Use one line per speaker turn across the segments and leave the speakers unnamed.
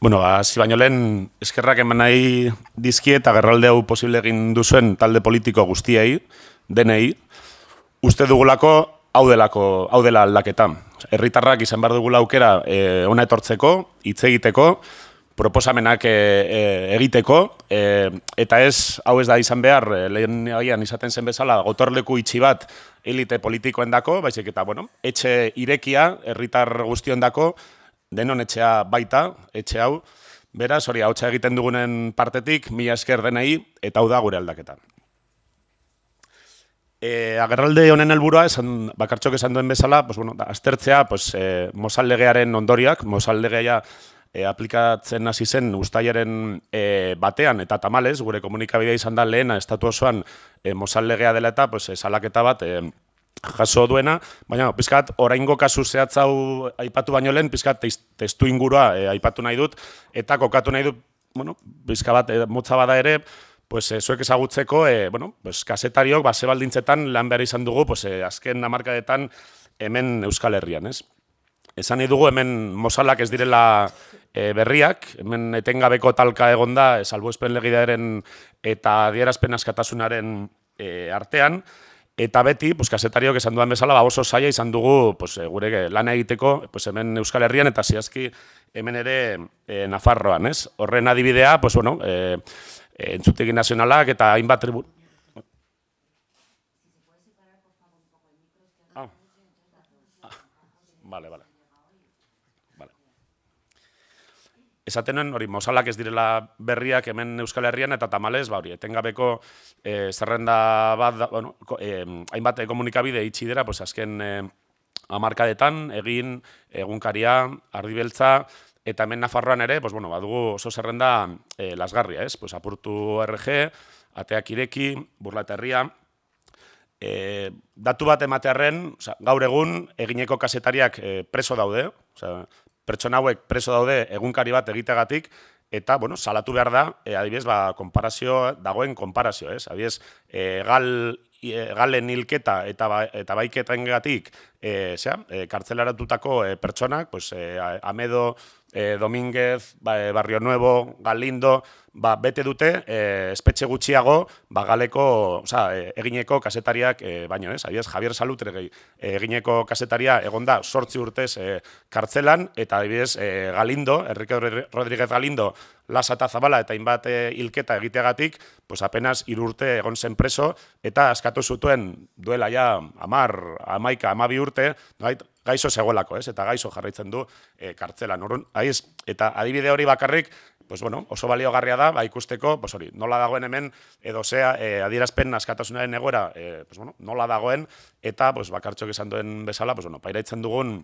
Bueno, hasi baino lehen, eskerrak eman nahi dizki eta gerralde hau posible egin duzuen talde politiko guztiei, denei, uste dugulako hau dela aldaketan. Erritarrak izan behar dugula aukera eh, ona etortzeko, hitz egiteko, proposamenak e, egiteko, eh, eta ez, hau ez da izan behar, lehen izaten zen bezala, gotorleku itxi bat elite politikoen dako, baizik eta, bueno, etxe irekia, herritar guztion dako, denon etxea baita, etxe hau, beraz, hori, hautsa egiten dugunen partetik, mila esker denei, eta hau da gure aldaketan. E, agerralde honen helburua esan bakartxok esan duen bezala, pues, bueno, da, aztertzea, pues, e, ondoriak, mozal e, aplikatzen hasi zen ustaiaren e, batean eta tamales gure komunikabidea izan da lehena estatu osoan e, mozal legea dela eta pues, e, salaketa bat e, jaso duena, baina pizkat oraingo kasu zehatz hau aipatu baino lehen pizkat testu ingurua e, aipatu nahi dut eta kokatu nahi dut bueno, bizka bat motza bada ere, pues e, zuek ezagutzeko, e, bueno, pues kasetariok basebaldintzetan lan behar izan dugu, pues e, azken hamarkadetan hemen Euskal Herrian, ez? Esan edugu, dugu hemen mozalak ez direla e, berriak, hemen etengabeko talka egonda, e, eh, salbo espen eta dierazpen askatasunaren eh, artean, eta beti, pues, kasetariok esan duan bezala, ba, oso zaila izan dugu pues, gure lan egiteko, pues, hemen Euskal Herrian eta ziazki hemen ere Nafarroan. Ez? Horren adibidea, pues, bueno, e, entzutegi nazionalak eta hainbat tribu, esatenen hori mozalak ez direla berriak hemen Euskal Herrian eta tamales ba hori etengabeko e, zerrenda bat bueno, eh, hainbat komunikabide itxi dira pues azken e, eh, amarkadetan egin egunkaria ardibeltza eta hemen Nafarroan ere pues bueno badugu oso zerrenda lasgarria ez pues apurtu RG ateak ireki burlaterria E, datu bat ematearen, gaur egun, egineko kasetariak preso daude, oza, pertsona hauek preso daude egunkari bat egitegatik, eta, bueno, salatu behar da, e, adibidez, ba, konparazio, dagoen konparazio, ez? Adibidez, e, gal, e, galen hilketa eta, ba, eta baiketan gatik e, e, kartzelaratutako e, pertsonak, pues, e, Amedo, e, Dominguez, ba, e, Barrio Nuevo, Galindo, ba, bete dute, e, espetxe gutxiago, ba, galeko, oza, e, egineko kasetariak, e, baino ez, adiez, Javier Salutre e, egineko kasetaria egonda sortzi urtez e, kartzelan, eta e, Galindo, Enrique Rodríguez Galindo, lasa eta zabala eta inbat eh, hilketa egiteagatik, pues apenas irurte egon zen preso, eta askatu zutuen duela ja amar, amaika, amabi urte, nahi, gaizo zegoelako, ez? Eta gaizo jarraitzen du e, eh, kartzela. Norun, aiz, eta adibide hori bakarrik, pues bueno, oso baliogarria da, ba, ikusteko, pues hori, nola dagoen hemen, edo zea, eh, adierazpen askatasunaren egoera, pues bueno, nola dagoen, eta pues, bakartxok esan duen bezala, pues bueno, pairaitzen dugun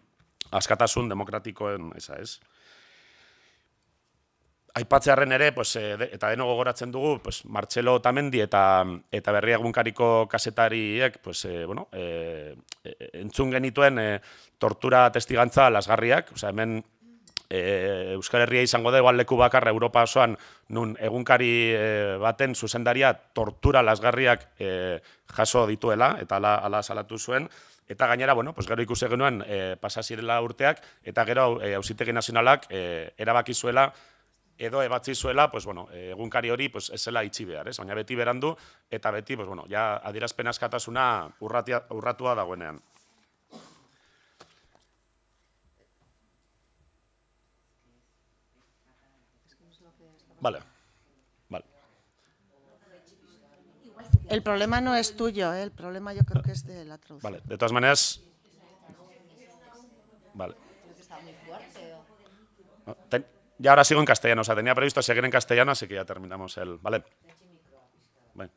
askatasun demokratikoen, esa ez. Es aipatzearren ere, pues, eh, eta deno gogoratzen dugu, pues, Martxelo Tamendi eta, eta berriagunkariko kasetariek, pues, e, bueno, e, entzun genituen tortura testigantza lasgarriak, oza, hemen e, Euskal Herria izango da, leku bakarra Europa osoan, nun egunkari baten zuzendaria tortura lasgarriak jaso dituela, eta ala, ala salatu zuen, Eta gainera, bueno, pues gero ikusi genuen e, pasazirela urteak, eta gero e, nazionalak e, erabaki zuela edo ebatzi zuela, pues, bueno, egunkari hori pues, es el itxi behar, ez? Baina beti eta beti, pues, bueno, ja adierazpen askatasuna urratia, urratua dagoenean. Vale. Vale. El problema no es tuyo, ¿eh? el problema yo creo que es de la traducción. Vale, de todas maneras... Vale. Ten y ahora sigo en castellano, o sea, tenía previsto seguir en castellano, así que ya terminamos el... ¿Vale? Bueno.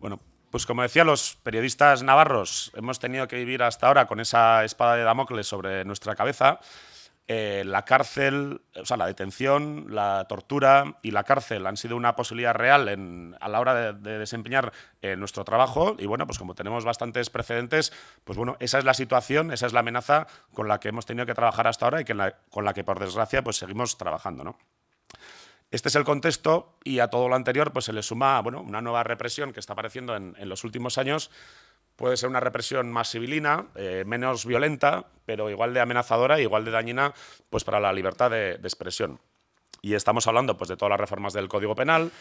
bueno, pues como decía, los periodistas navarros hemos tenido que vivir hasta ahora con esa espada de Damocles sobre nuestra cabeza. Eh, la cárcel, o sea, la detención, la tortura y la cárcel han sido una posibilidad real a la hora de, desempeñar eh, nuestro trabajo. Y bueno, pues como tenemos bastantes precedentes, pues bueno, esa es la situación, esa es la amenaza con la que hemos tenido que trabajar hasta ahora y que con la que, por desgracia, pues seguimos trabajando, ¿no? Este es el contexto y a todo lo anterior pues se le suma bueno, una nueva represión que está apareciendo en los últimos años puede ser una represión más civilina, eh, menos violenta, pero igual de amenazadora, igual de dañina pues para la libertad de, expresión. Y estamos hablando pues, de todas las reformas del Código Penal,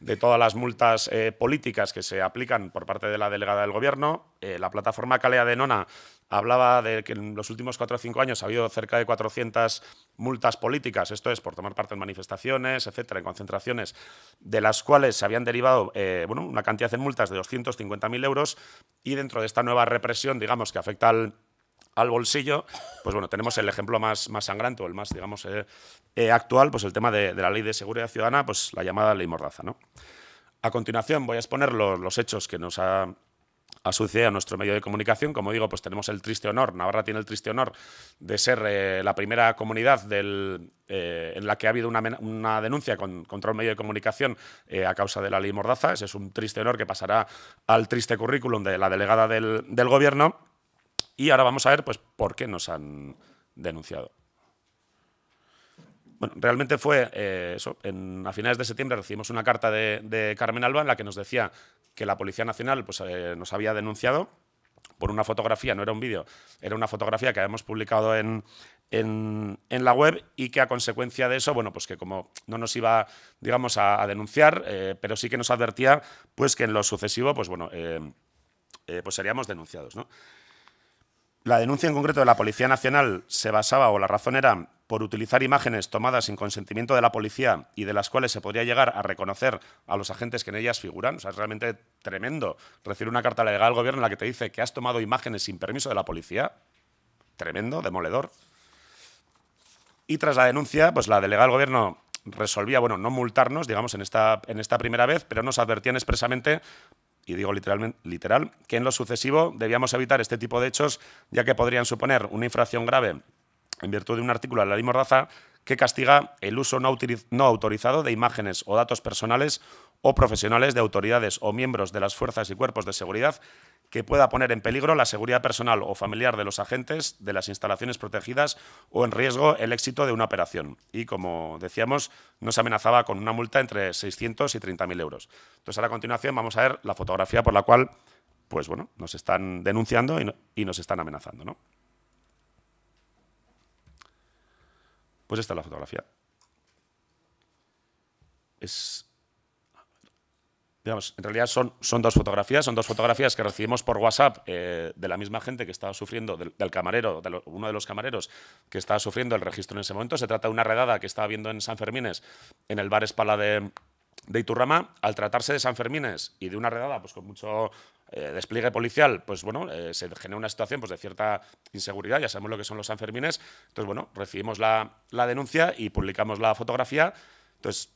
de todas las multas eh, políticas que se aplican por parte de la delegada del Gobierno. Eh, la plataforma Calea de Nona hablaba de que en los últimos cuatro o cinco años ha habido cerca de 400 multas políticas, esto es por tomar parte en manifestaciones, etcétera, en concentraciones, de las cuales se habían derivado eh, bueno, una cantidad de multas de 250.000 euros y dentro de esta nueva represión, digamos, que afecta al al bolsillo, pues bueno, tenemos el ejemplo más, más sangrante o el más, digamos, eh, eh, actual, pues el tema de, la ley de seguridad ciudadana, pues la llamada ley Mordaza, ¿no? A continuación voy a exponer los, hechos que nos ha sucedido a nuestro medio de comunicación. Como digo, pues tenemos el triste honor, Navarra tiene el triste honor de ser eh, la primera comunidad del, en la que ha habido una, denuncia con, contra un medio de comunicación a causa de la ley Mordaza. Ese es un triste honor que pasará al triste currículum de la delegada del, del Gobierno. Y ahora vamos a ver pues, por qué nos han denunciado. Bueno, realmente fue eh, eso. a finales de septiembre recibimos una carta de, Carmen Alba en la que nos decía que la Policía Nacional pues, eh, nos había denunciado por una fotografía, no era un vídeo, era una fotografía que habíamos publicado en, la web y que a consecuencia de eso, bueno, pues que como no nos iba, digamos, a, denunciar, eh, pero sí que nos advertía, pues que en lo sucesivo, pues bueno, pues seríamos denunciados, ¿no? La denuncia en concreto de la Policía Nacional se basaba, o la razón era, por utilizar imágenes tomadas sin consentimiento de la policía y de las cuales se podría llegar a reconocer a los agentes que en ellas figuran. O sea, es realmente tremendo recibir una carta legal del gobierno en la que te dice que has tomado imágenes sin permiso de la policía. Tremendo, demoledor. Y tras la denuncia, pues la delegada del gobierno resolvía, bueno, no multarnos, digamos, en esta, en esta primera vez, pero nos advertían expresamente y digo literalmente, literal, que en lo sucesivo debíamos evitar este tipo de hechos, ya que podrían suponer una infracción grave en virtud de un artículo de la ley que castiga el uso no autorizado de imágenes o datos personales o profesionales de autoridades o miembros de las fuerzas y cuerpos de seguridad que pueda poner en peligro la seguridad personal o familiar de los agentes de las instalaciones protegidas o en riesgo el éxito de una operación. Y como decíamos, nos amenazaba con una multa entre 600 y 30.000 euros. Entonces, a a continuación vamos a ver la fotografía por la cual pues bueno, nos están denunciando y, y nos están amenazando. ¿no? Pues esta es la fotografía. Es, en realidad son, son dos fotografías, son dos fotografías que recibimos por WhatsApp eh, de la misma gente que estaba sufriendo, del, camarero, de uno de los camareros que estaba sufriendo el registro en ese momento. Se trata de una redada que estaba viendo en San Fermines, en el bar Espala de, de Iturrama. Al tratarse de San Fermines y de una redada pues con mucho eh, despliegue policial, pues bueno, eh, se genera una situación pues, de cierta inseguridad, ya sabemos lo que son los San fermines entonces bueno, recibimos la, la denuncia y publicamos la fotografía, entonces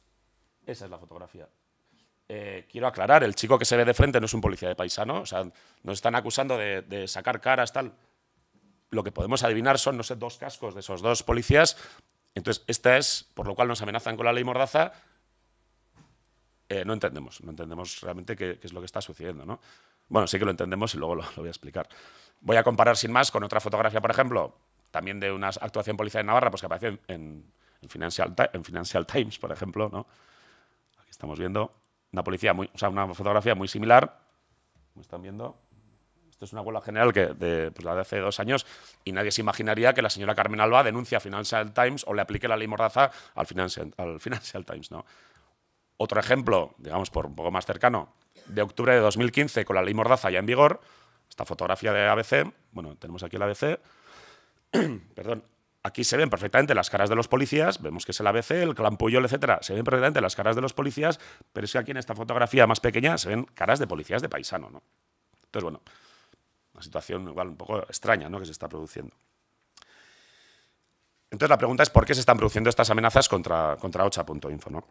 esa es la fotografía. Eh, quiero aclarar, el chico que se ve de frente no es un policía de paisano, o sea, nos están acusando de, sacar caras, tal. Lo que podemos adivinar son, no sé, dos cascos de esos dos policías. Entonces, esta es, por lo cual nos amenazan con la ley mordaza, eh, no entendemos, no entendemos realmente qué, es lo que está sucediendo. ¿no? Bueno, sí que lo entendemos y luego lo, voy a explicar. Voy a comparar sin más con otra fotografía, por ejemplo, también de una actuación policial de Navarra, pues que aparece en, Financial, en Financial, Times, por ejemplo. ¿no? Aquí estamos viendo una policía sea, una fotografía muy similar. Como están viendo, esto es una huela general que de, pues, la de hace dos años y nadie se imaginaría que la señora Carmen Alba denuncia a Financial Times o le aplique la ley Mordaza al Financial, al Financial Times. ¿no? Otro ejemplo, digamos, por un poco más cercano, de octubre de 2015 con la ley Mordaza ya en vigor, esta fotografía de ABC, bueno, tenemos aquí el ABC, perdón, Aquí se ven perfectamente las caras de los policías, vemos que es el ABC, el Clan etcétera, se ven perfectamente las caras de los policías, pero es que aquí en esta fotografía más pequeña se ven caras de policías de paisano, ¿no? Entonces, bueno, una situación igual un poco extraña, ¿no?, que se está produciendo. Entonces la pregunta es por qué se están produciendo estas amenazas contra, contra Ocha.info, ¿no?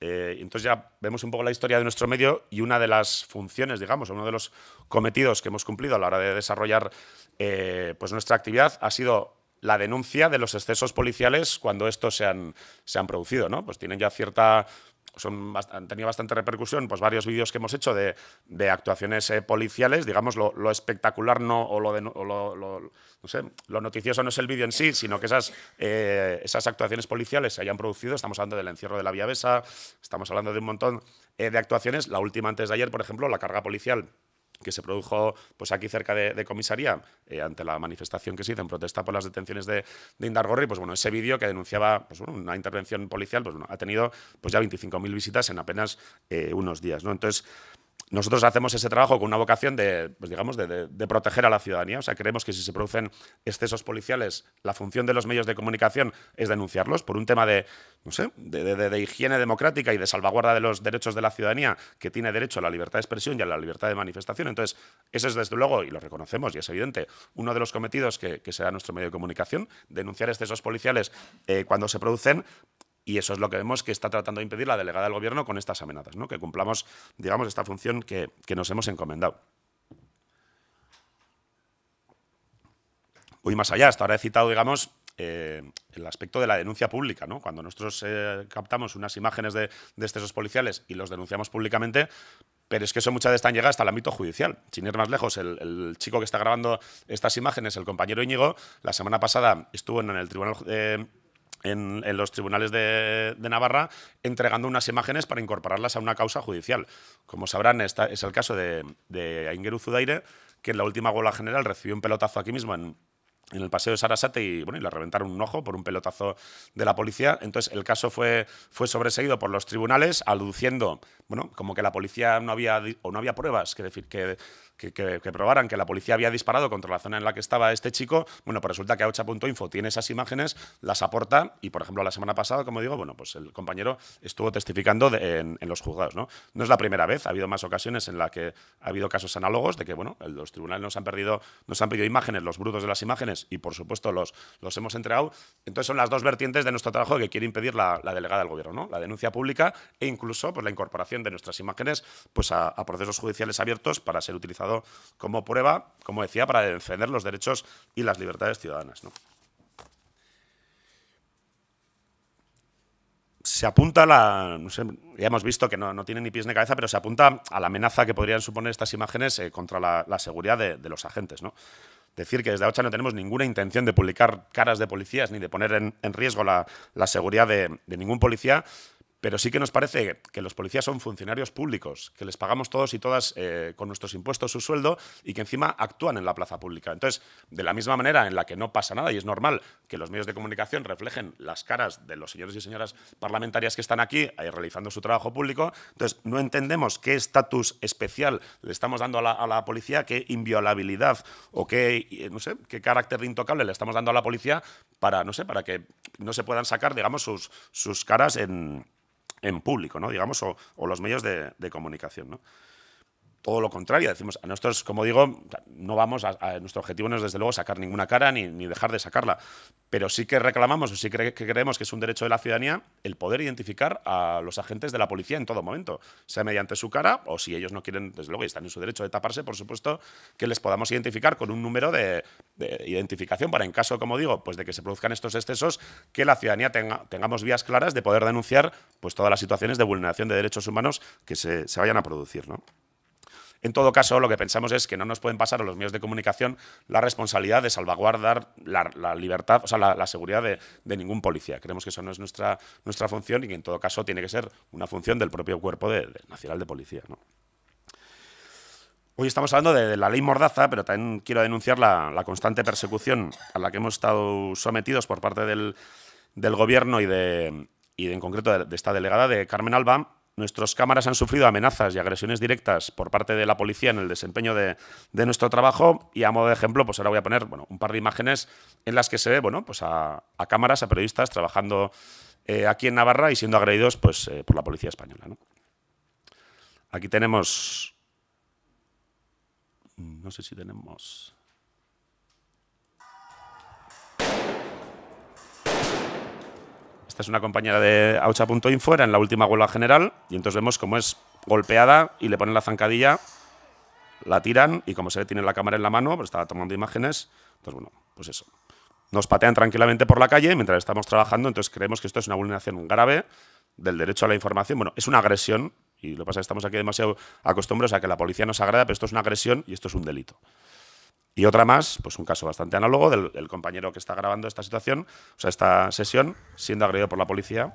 Eh, entonces ya vemos un poco la historia de nuestro medio y una de las funciones, digamos, uno de los cometidos que hemos cumplido a la hora de desarrollar eh, pues nuestra actividad ha sido la denuncia de los excesos policiales cuando estos se han, producido, ¿no? Pues tienen ya cierta han tenido bastante repercusión, pues varios vídeos que hemos hecho de, actuaciones eh, policiales, digamos, lo, espectacular no, o, lo, noticioso no es el vídeo en sí, sino que esas, eh, esas actuaciones policiales se hayan producido, estamos hablando del encierro de la Vía Besa, estamos hablando de un montón eh, de actuaciones, la última antes de ayer, por ejemplo, la carga policial que se produjo pues aquí cerca de, comisaría eh, ante la manifestación que se hizo en protesta por las detenciones de, Indar Gorri, pues bueno, ese vídeo que denunciaba pues, una intervención policial, pues ha tenido pues ya 25.000 visitas en apenas eh, unos días, ¿no? Entonces, nosotros hacemos ese trabajo con una vocación de, pues digamos, de, proteger a la ciudadanía. O sea, creemos que si se producen excesos policiales, la función de los medios de comunicación es denunciarlos por un tema de, no sé, de, higiene democrática y de salvaguarda de los derechos de la ciudadanía que tiene derecho a la libertad de expresión y a la libertad de manifestación. Entonces, eso es desde luego, y lo reconocemos y es evidente, uno de los cometidos que, que será nuestro medio de comunicación, denunciar excesos policiales eh, cuando se producen y eso es lo que vemos que está tratando de impedir la delegada del Gobierno con estas amenazas, ¿no? que cumplamos, digamos, esta función que, nos hemos encomendado. Voy más allá, hasta ahora he citado, digamos, eh, el aspecto de la denuncia pública. Cuando nosotros eh, captamos unas imágenes de, de excesos policiales y los denunciamos públicamente, pero es que eso muchas veces están llega hasta el ámbito judicial. Sin ir más lejos, el, chico que está grabando estas imágenes, el compañero Íñigo, la semana pasada estuvo en el Tribunal eh, en, los tribunales de, Navarra entregando unas imágenes para incorporarlas a una causa judicial. Como sabrán, es el caso de, de Aingeru Zudaire, que en la última gola general recibió un pelotazo aquí mismo en, el paseo de Sarasate y, bueno, le reventaron un ojo por un pelotazo de la policía. Entonces el caso fue, fue sobreseído por los tribunales, aluciendo bueno, como que la policía no había, o no había pruebas que, decir, que, que, probaran que la policía había disparado contra la zona en la que estaba este chico, bueno, pues resulta que Aocha.info tiene esas imágenes, las aporta y, por ejemplo, la semana pasada, como digo, bueno, pues el compañero estuvo testificando en, los juzgados, ¿no? No es la primera vez, ha habido más ocasiones en las que ha habido casos análogos de que, bueno, los tribunales nos han perdido, nos han pedido imágenes, los brutos de las imágenes y, por supuesto, los, los hemos entregado. Entonces son las dos vertientes de nuestro trabajo que quiere impedir la, la delegada del gobierno, ¿no? La denuncia pública e incluso pues, la incorporación de nuestras imágenes pues a, procesos judiciales abiertos para ser utilizado como prueba, como decía, para defender los derechos y las libertades ciudadanas. se apunta a la. ya hemos visto que no, tiene ni pies ni cabeza, pero se apunta a la amenaza que podrían suponer estas imágenes eh, contra la, seguridad de, los agentes. Decir que desde OCHA no tenemos ninguna intención de publicar caras de policías ni de poner en, riesgo la, seguridad de, ningún policía, pero sí que nos parece que los policías son funcionarios públicos, que les pagamos todos y todas eh, con nuestros impuestos su sueldo y que encima actúan en la plaza pública. Entonces, de la misma manera en la que no pasa nada y es normal que los medios de comunicación reflejen las caras de los señores y señoras parlamentarias que están aquí realizando su trabajo público, entonces no entendemos qué estatus especial le estamos dando a la, policía, qué inviolabilidad o qué, eh, no sé, qué carácter de intocable le estamos dando a la policía para, no sé, para que no se puedan sacar, digamos, sus, sus caras en en público, ¿no? digamos, o, los medios de, de comunicación. ¿no? todo lo contrario. Decimos, a nosotros, como digo, no vamos, a, nuestro objetivo no es desde luego sacar ninguna cara ni, ni dejar de sacarla, pero sí que reclamamos o sí que, creemos que es un derecho de la ciudadanía el poder identificar a los agentes de la policía en todo momento, sea mediante su cara o si ellos no quieren, desde luego, y están en su derecho de taparse, por supuesto, que les podamos identificar con un número de, identificación para en caso, como digo, pues de que se produzcan estos excesos, que la ciudadanía tengamos vías claras de poder denunciar pues todas las situaciones de vulneración de derechos humanos que se, vayan a producir, ¿no? En todo caso, lo que pensamos es que no nos pueden pasar a los medios de comunicación la responsabilidad de salvaguardar la, libertad, o sea, la, seguridad de, ningún policía. Creemos que eso no es nuestra, nuestra función y que en todo caso tiene que ser una función del propio cuerpo nacional de policía. Hoy estamos hablando de, la ley Mordaza, pero también quiero denunciar la, constante persecución a la que hemos estado sometidos por parte del, gobierno y, de, en concreto de, de esta delegada de Carmen Alba, Nuestras cámaras han sufrido amenazas y agresiones directas por parte de la policía en el desempeño de, nuestro trabajo. Y a modo de ejemplo, pues ahora voy a poner bueno, un par de imágenes en las que se ve bueno, pues a, cámaras, a periodistas trabajando eh, aquí en Navarra y siendo agredidos pues, eh, por la policía española. Aquí tenemos. Mm, no sé si tenemos. es una compañera de Aucha.info, era en la última huelga general, y entonces vemos cómo es golpeada y le ponen la zancadilla, la tiran, y como se ve, tiene la cámara en la mano, pero pues estaba tomando imágenes. Entonces, bueno, pues eso. Nos patean tranquilamente por la calle mientras estamos trabajando, entonces creemos que esto es una vulneración grave del derecho a la información. Bueno, es una agresión, y lo que pasa es que estamos aquí demasiado acostumbrados a que la policía nos agrada, pero esto es una agresión y esto es un delito. Y otra más, pues un caso bastante análogo del, compañero que está grabando esta situación, o sea, esta sesión, siendo agredido por la policía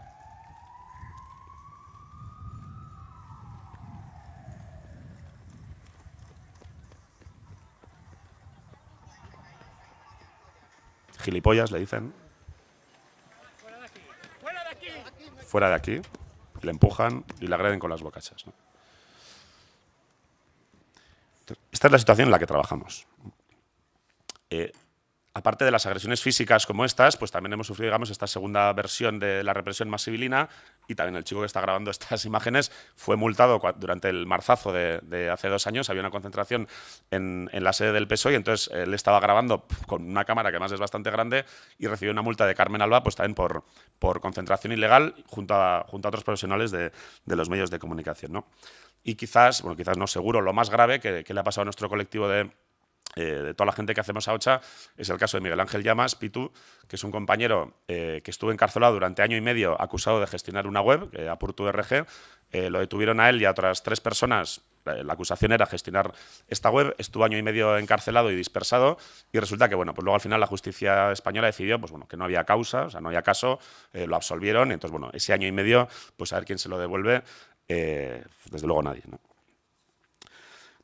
gilipollas, le dicen. Fuera de aquí. Fuera de aquí. Le empujan y le agreden con las bocachas. Esta es la situación en la que trabajamos parte de las agresiones físicas como estas, pues también hemos sufrido, digamos, esta segunda versión de la represión más civilina y también el chico que está grabando estas imágenes fue multado durante el marzazo de, hace dos años. Había una concentración en, la sede del PSOE y entonces él estaba grabando con una cámara que además es bastante grande y recibió una multa de Carmen Alba, pues también por, concentración ilegal junto a, otros profesionales de, los medios de comunicación, ¿no? Y quizás, bueno, quizás no seguro, lo más grave que le ha pasado a nuestro colectivo de eh, de toda la gente que hacemos a Ocha, es el caso de Miguel Ángel Llamas, Pitu, que es un compañero eh, que estuvo encarcelado durante año y medio acusado de gestionar una web, eh, eh lo detuvieron a él y a otras tres personas. La, acusación era gestionar esta web, estuvo año y medio encarcelado y dispersado y resulta que, bueno, pues luego al final la justicia española decidió, pues bueno, que no había causa, o sea, no había caso, lo absolvieron, entonces, bueno, ese año y medio, pues a ver quién se lo devuelve, desde luego nadie, ¿no?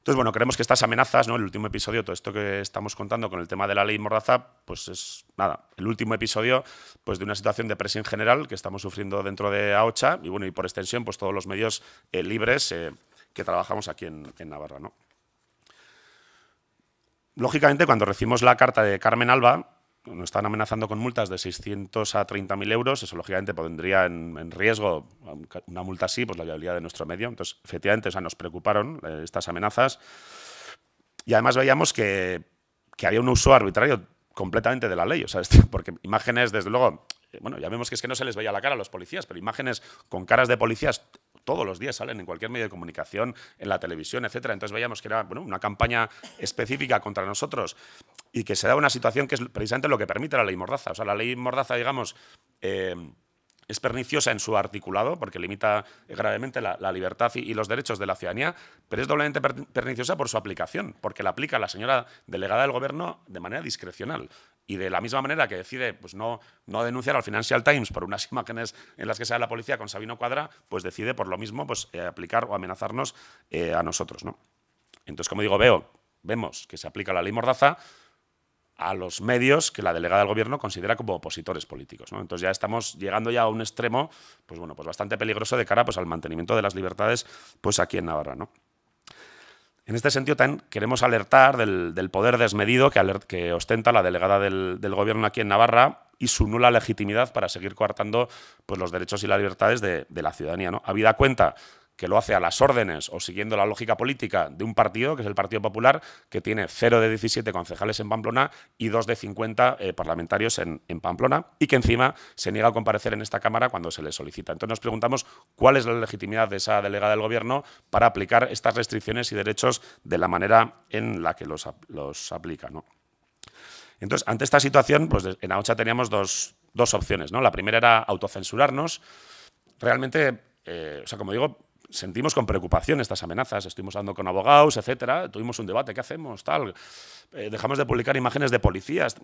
Entonces, bueno, creemos que estas amenazas, ¿no? El último episodio, todo esto que estamos contando con el tema de la ley Mordaza, pues es nada, el último episodio pues de una situación de presión general que estamos sufriendo dentro de AOCHA y bueno, y por extensión, pues todos los medios eh, libres eh, que trabajamos aquí en, en Navarra, ¿no? Lógicamente, cuando recibimos la carta de Carmen Alba, nos están amenazando con multas de 600 a 30.000 euros, eso lógicamente pondría en, riesgo una multa así, pues la viabilidad de nuestro medio. Entonces, efectivamente, nos preocuparon eh, estas amenazas y además veíamos que, había un uso arbitrario completamente de la ley, o este, porque imágenes, desde luego, eh, bueno, ya vemos que es que no se les veía la cara a los policías, pero imágenes con caras de policías todos los días salen en cualquier medio de comunicación, en la televisión, etcétera. Entonces veíamos que era bueno, una campaña específica contra nosotros y que se da una situación que es precisamente lo que permite la ley Mordaza. O sea, la ley Mordaza, digamos, eh, es perniciosa en su articulado, porque limita gravemente la, libertad y, los derechos de la ciudadanía, pero es doblemente perniciosa por su aplicación, porque la aplica la señora delegada del Gobierno de manera discrecional. Y de la misma manera que decide pues, no, no denunciar al Financial Times por unas imágenes en las que sale la policía con Sabino Cuadra, pues decide por lo mismo pues, eh, aplicar o amenazarnos eh, a nosotros. ¿no? Entonces, como digo, veo, vemos que se aplica la ley Mordaza a los medios que la delegada del gobierno considera como opositores políticos. ¿no? Entonces ya estamos llegando ya a un extremo pues bueno, pues bastante peligroso de cara pues, al mantenimiento de las libertades pues aquí en Navarra. ¿no? En este sentido, también queremos alertar del, poder desmedido que, ostenta la delegada del, Gobierno aquí en Navarra y su nula legitimidad para seguir coartando pues, los derechos y las libertades de, la ciudadanía. ¿no? Habida cuenta que lo hace a las órdenes o siguiendo la lógica política de un partido, que es el Partido Popular, que tiene 0 de 17 concejales en Pamplona y 2 de 50 eh, parlamentarios en, Pamplona, y que encima se niega a comparecer en esta Cámara cuando se le solicita. Entonces nos preguntamos cuál es la legitimidad de esa delegada del Gobierno para aplicar estas restricciones y derechos de la manera en la que los, los aplica. Entonces, ante esta situación, pues en AOCHA teníamos dos, opciones. ¿no? La primera era autocensurarnos. Realmente, eh, o sea, como digo, sentimos con preocupación estas amenazas. Estuvimos hablando con abogados, etcétera. Tuvimos un debate, ¿qué hacemos? Tal. Eh, dejamos de publicar imágenes de policías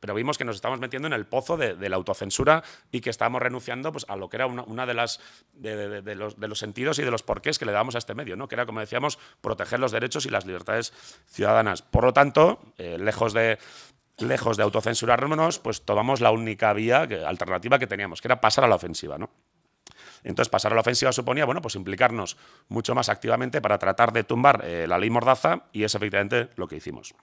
pero vimos que nos estábamos metiendo en el pozo de, la autocensura y que estábamos renunciando pues, a lo que era una, de las de, los, sentidos y de los porqués que le damos a este medio, ¿no? que era, como decíamos, proteger los derechos y las libertades ciudadanas. Por lo tanto, eh, lejos de lejos de autocensurarnos, pues tomamos la única vía alternativa que teníamos, que era pasar a la ofensiva. ¿no? Entonces, pasar a la ofensiva suponía, bueno, pues implicarnos mucho más activamente para tratar de tumbar eh, la ley Mordaza y es efectivamente lo que hicimos.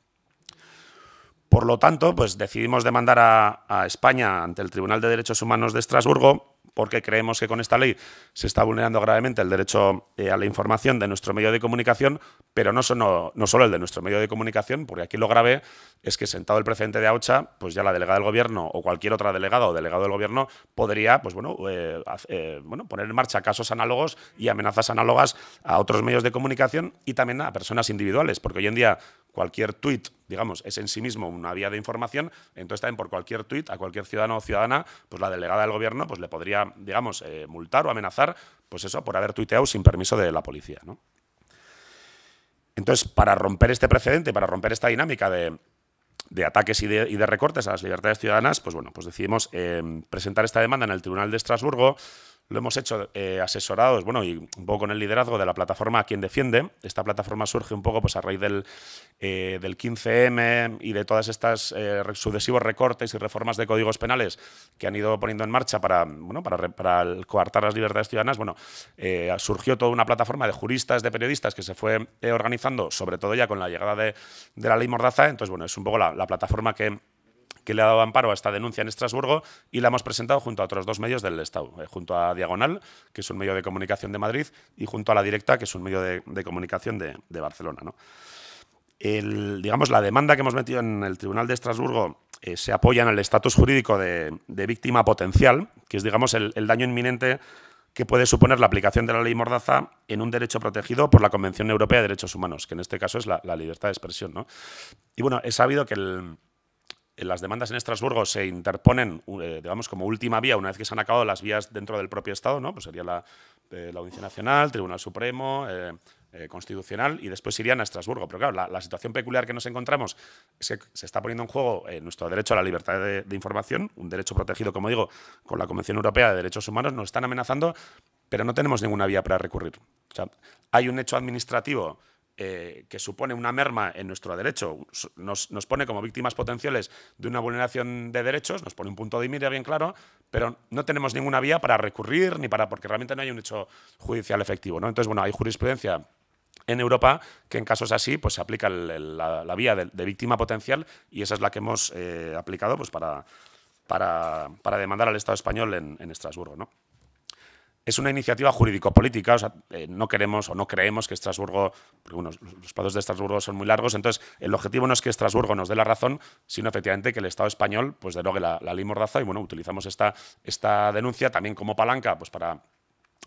Por lo tanto, pues decidimos demandar a, España ante el Tribunal de Derechos Humanos de Estrasburgo porque creemos que con esta ley se está vulnerando gravemente el derecho eh, a la información de nuestro medio de comunicación, pero no, solo, no el de nuestro medio de comunicación, porque aquí lo grave es que sentado el precedente de Aucha, pues ya la delegada del gobierno o cualquier otra delegada o delegado del gobierno podría, pues bueno, eh, eh, bueno, poner en marcha casos análogos y amenazas análogas a otros medios de comunicación y también a personas individuales, porque hoy en día cualquier tuit, digamos, es en sí mismo una vía de información, entonces también por cualquier tuit a cualquier ciudadano o ciudadana, pues la delegada del gobierno pues le podría, digamos, eh, multar o amenazar, pues eso, por haber tuiteado sin permiso de la policía, ¿no? Entonces, para romper este precedente, para romper esta dinámica de, de ataques y de, recortes a las libertades ciudadanas, pues bueno, pues decidimos eh, presentar esta demanda en el Tribunal de Estrasburgo. Lo hemos hecho eh, asesorados, bueno, y un poco con el liderazgo de la plataforma A Quien Defiende. Esta plataforma surge un poco pues, a raíz del, eh, del 15M y de todas estas eh, sucesivos recortes y reformas de códigos penales que han ido poniendo en marcha para, bueno, para, coartar las libertades ciudadanas. Bueno, surgió toda una plataforma de juristas, de periodistas que se fue organizando, sobre todo ya con la llegada de, la ley Mordaza. Entonces, bueno, es un poco la plataforma que que le ha dado amparo a esta denuncia en Estrasburgo y la hemos presentado junto a otros dos medios del Estado, eh, junto a Diagonal, que es un medio de comunicación de Madrid, y junto a La Directa, que es un medio de, comunicación de, Barcelona. digamos, la demanda que hemos metido en el Tribunal de Estrasburgo eh, se apoya en el estatus jurídico de, víctima potencial, que es, digamos, el, daño inminente que puede suponer la aplicación de la ley Mordaza en un derecho protegido por la Convención Europea de Derechos Humanos, que en este caso es la, libertad de expresión. ¿no? Y bueno, es sabido que el, eh, las demandas en Estrasburgo se interponen, eh, digamos, como última vía, una vez que se han acabado las vías dentro del propio Estado, ¿no? Pues sería la, eh, Audiencia Nacional, Tribunal Supremo, constitucional y después irían a Estrasburgo. Pero claro, la, situación peculiar que nos encontramos es que se está poniendo en juego nuestro derecho a la libertad de, información, un derecho protegido, como digo, con la Convención Europea de Derechos Humanos, nos están amenazando, pero no tenemos ninguna vía para recurrir. hay un hecho administrativo eh, que supone una merma en nuestro derecho, nos, pone como víctimas potenciales de una vulneración de derechos, nos pone un punto de mira bien claro, pero no tenemos ninguna vía para recurrir ni para, porque realmente no hay un hecho judicial efectivo. ¿no? Entonces, bueno, hay jurisprudencia en Europa que en casos así pues, se aplica la, vía de, víctima potencial y esa es la que hemos eh, aplicado pues, para, para, demandar al Estado español en, Estrasburgo. ¿no? es una iniciativa jurídico-política. O sea, eh, no queremos o no creemos que Estrasburgo, porque bueno, los pasos de Estrasburgo son muy largos, entonces el objetivo no es que Estrasburgo nos dé la razón, sino efectivamente que el Estado español pues derogue la, la ley Mordaza y bueno, utilizamos esta, esta denuncia también como palanca pues para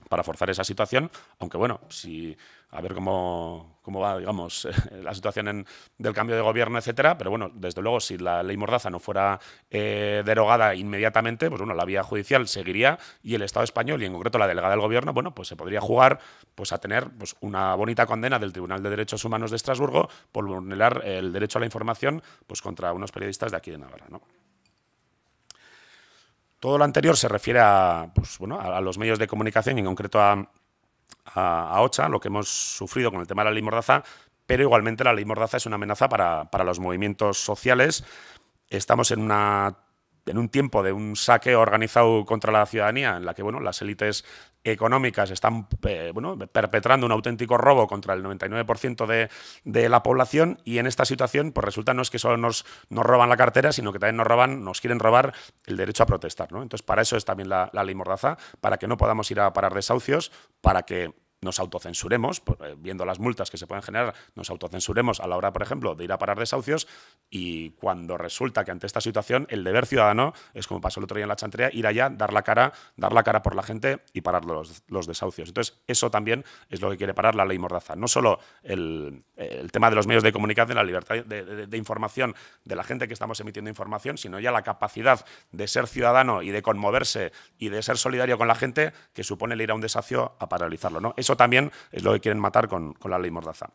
para forzar esa situación, aunque bueno, si a ver cómo, cómo va, digamos, la situación del cambio de gobierno, etcétera. Pero bueno, desde luego, si la ley Mordaza no fuera eh, derogada inmediatamente, pues bueno, la vía judicial seguiría y el Estado español, y en concreto la delegada del gobierno, bueno, pues se podría jugar pues, a tener pues, una bonita condena del Tribunal de Derechos Humanos de Estrasburgo por vulnerar el derecho a la información pues, contra unos periodistas de aquí de Navarra, Todo lo anterior se refiere pues, bueno, a los medios de comunicación y en concreto a a, Ocha, lo que hemos sufrido con el tema de la ley Mordaza, pero igualmente la ley Mordaza es una amenaza para, los movimientos sociales. Estamos en una en un tiempo de un saque organizado contra la ciudadanía en la que bueno, las élites económicas están eh, bueno, perpetrando un auténtico robo contra el 99% de, de, la población y en esta situación pues resulta no es que solo nos, nos roban la cartera, sino que también nos roban, nos quieren robar el derecho a protestar. ¿no? Entonces para eso es también la, la ley Mordaza, para que no podamos ir a parar desahucios, para que nos autocensuremos, eh, viendo las multas que se pueden generar, nos autocensuremos a la hora, por ejemplo, de ir a parar desahucios y cuando resulta que ante esta situación el deber ciudadano es como pasó el otro día en la chantrea, ir allá, dar la cara, dar la cara por la gente y parar los, desahucios. Entonces, eso también es lo que quiere parar la ley Mordaza. No solo el, tema de los medios de comunicación, la libertad de, de información de la gente que estamos emitiendo información, sino ya la capacidad de ser ciudadano y de conmoverse y de ser solidario con la gente que supone el ir a un desahucio a paralizarlo. ¿no? Eso también es lo que quieren matar con, la ley Mordaza.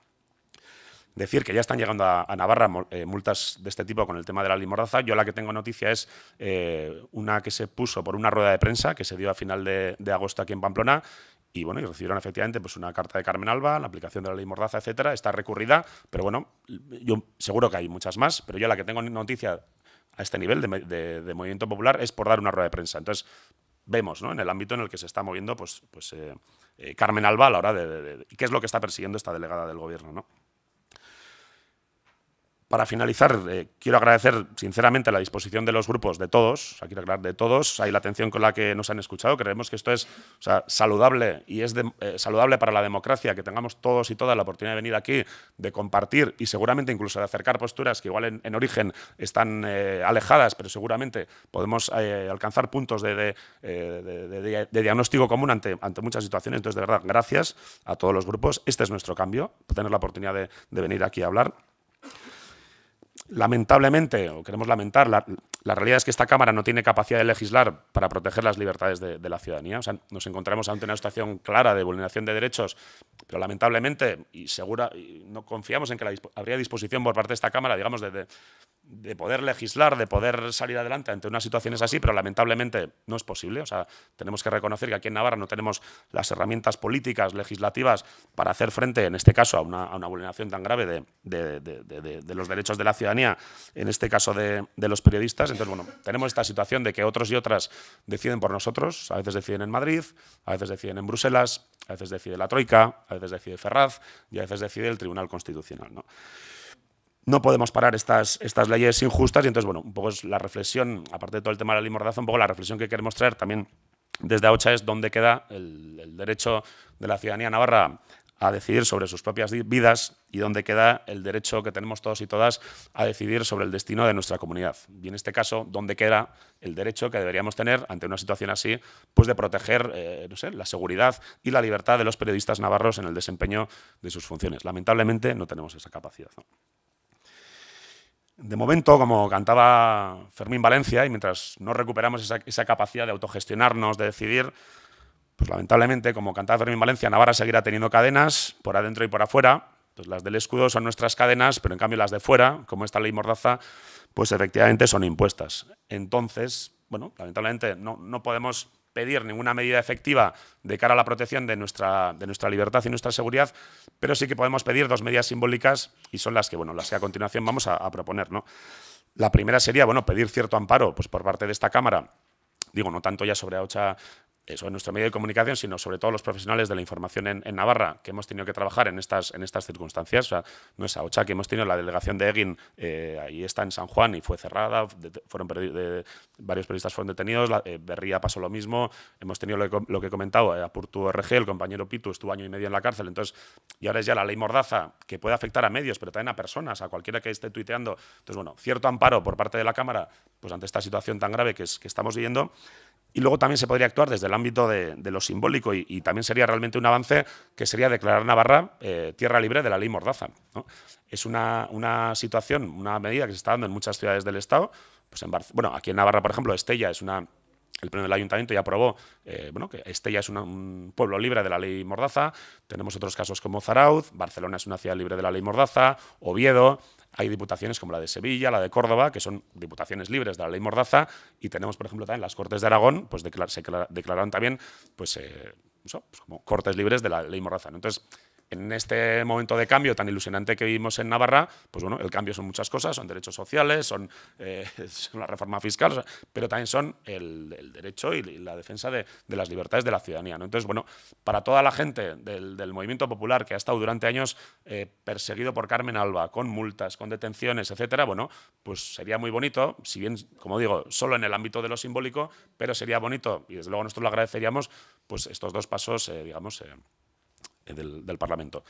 Decir que ya están llegando a, Navarra eh, multas de este tipo con el tema de la ley Mordaza. Yo la que tengo noticia es eh, una que se puso por una rueda de prensa que se dio a final de, agosto aquí en Pamplona y bueno, y recibieron efectivamente pues una carta de Carmen Alba, la aplicación de la ley Mordaza, etcétera, está recurrida, pero bueno, yo seguro que hay muchas más, pero yo la que tengo noticia a este nivel de, de movimiento popular es por dar una rueda de prensa. Entonces, vemos en el ámbito en el que se está moviendo pues, pues, eh, eh, Carmen Alba a la hora de, qué es lo que está persiguiendo esta delegada del gobierno. ¿no? para finalizar, eh, quiero agradecer sinceramente la disposición de los grupos, de todos, quiero hablar de todos, hay la atención con la que nos han escuchado, creemos que esto es saludable y es eh, saludable para la democracia, que tengamos todos y todas la oportunidad de venir aquí, de compartir y seguramente incluso de acercar posturas que igual en, origen están eh, alejadas, pero seguramente podemos alcanzar puntos de, diagnóstico común ante, ante muchas situaciones. Entonces, de verdad, gracias a todos los grupos. Este es nuestro cambio, tener la oportunidad de venir aquí a hablar lamentablemente, o queremos lamentar, la, realidad es que esta Cámara no tiene capacidad de legislar para proteger las libertades de, la ciudadanía. O sea, nos encontramos ante una situación clara de vulneración de derechos, pero lamentablemente, y segura, no confiamos en que habría disposición por parte de esta Cámara, digamos, de, de, de poder legislar, de poder salir adelante ante unas situaciones así, pero lamentablemente no es posible. O sea, tenemos que reconocer que aquí en Navarra no tenemos las herramientas políticas, legislativas, para hacer frente, en este caso, a una, a vulneración tan grave de, de, los derechos de la ciudadanía, en este caso de, los periodistas. Entonces, bueno, tenemos esta situación de que otros y otras deciden por nosotros. A veces deciden en Madrid, a veces deciden en Bruselas, a veces decide la Troika, a veces decide Ferraz y a veces decide el Tribunal Constitucional. ¿no? no podemos parar estas, estas leyes injustas. Y entonces, bueno, un poco es la reflexión, aparte de todo el tema de la limordaza, un poco la reflexión que queremos traer también desde AOCHA es dónde queda el, derecho de la ciudadanía navarra a decidir sobre sus propias vidas y dónde queda el derecho que tenemos todos y todas a decidir sobre el destino de nuestra comunidad. Y en este caso, dónde queda el derecho que deberíamos tener ante una situación así, pues de proteger eh, no sé, la seguridad y la libertad de los periodistas navarros en el desempeño de sus funciones. Lamentablemente no tenemos esa capacidad. De momento, como cantaba Fermín Valencia, y mientras no recuperamos esa, capacidad de autogestionarnos, de decidir, pues lamentablemente, como cantaba Fermín Valencia, Navarra seguirá teniendo cadenas por adentro y por afuera. Pues las del escudo son nuestras cadenas, pero en cambio las de fuera, como esta ley mordaza, pues efectivamente son impuestas. Entonces, bueno, lamentablemente no, no podemos pedir ninguna medida efectiva de cara a la protección de nuestra, de nuestra libertad y nuestra seguridad, pero sí que podemos pedir dos medidas simbólicas y son las que, bueno, las que a continuación vamos a, proponer. ¿no? La primera sería bueno, pedir cierto amparo pues, por parte de esta Cámara digo, no tanto ya sobre la en nuestro medio de comunicación, sino sobre todo los profesionales de la información en, Navarra, que hemos tenido que trabajar en estas, en estas circunstancias. O sea, nuestra OCHA que hemos tenido, la delegación de Egin, eh, ahí está en San Juan y fue cerrada, fueron varios periodistas fueron detenidos, eh, Berría pasó lo mismo, hemos tenido lo que, he comentado, eh, Apurtu RG, el compañero Pitu estuvo año y medio en la cárcel, entonces, y ahora es ya la ley Mordaza, que puede afectar a medios, pero también a personas, a cualquiera que esté tuiteando. Entonces, bueno, cierto amparo por parte de la Cámara, pues ante esta situación tan grave que, es, que estamos viviendo, y luego también se podría actuar desde el ámbito de, lo simbólico y, también sería realmente un avance que sería declarar Navarra eh, tierra libre de la ley Mordaza. Es una, situación, una medida que se está dando en muchas ciudades del Estado. Pues bueno, aquí en Navarra, por ejemplo, Estella es una el Pleno del Ayuntamiento ya aprobó eh, bueno, que Estella es un pueblo libre de la ley Mordaza. Tenemos otros casos como Zarauz, Barcelona es una ciudad libre de la ley Mordaza, Oviedo. Hay diputaciones como la de Sevilla, la de Córdoba, que son diputaciones libres de la ley Mordaza, y tenemos, por ejemplo, también las Cortes de Aragón, pues se declararon también pues, eh, pues, como Cortes libres de la ley Mordaza. Entonces, en este momento de cambio tan ilusionante que vivimos en Navarra, pues bueno, el cambio son muchas cosas, son derechos sociales, son, eh, la reforma fiscal, pero también son el, derecho y, la defensa de, las libertades de la ciudadanía. Entonces, bueno, para toda la gente del, movimiento popular que ha estado durante años eh, perseguido por Carmen Alba, con multas, con detenciones, etcétera, bueno, pues sería muy bonito, si bien, como digo, solo en el ámbito de lo simbólico, pero sería bonito, y desde luego nosotros lo agradeceríamos, pues estos dos pasos, eh, digamos, eh, del, Parlamento.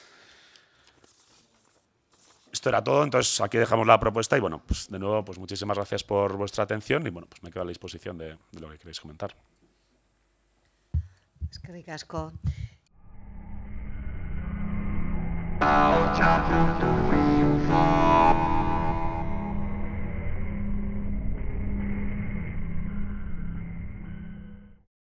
Esto era todo, entonces aquí dejamos la propuesta y bueno, pues de nuevo, pues muchísimas gracias por vuestra atención y bueno, pues me quedo a la disposición de, lo que queréis comentar. Es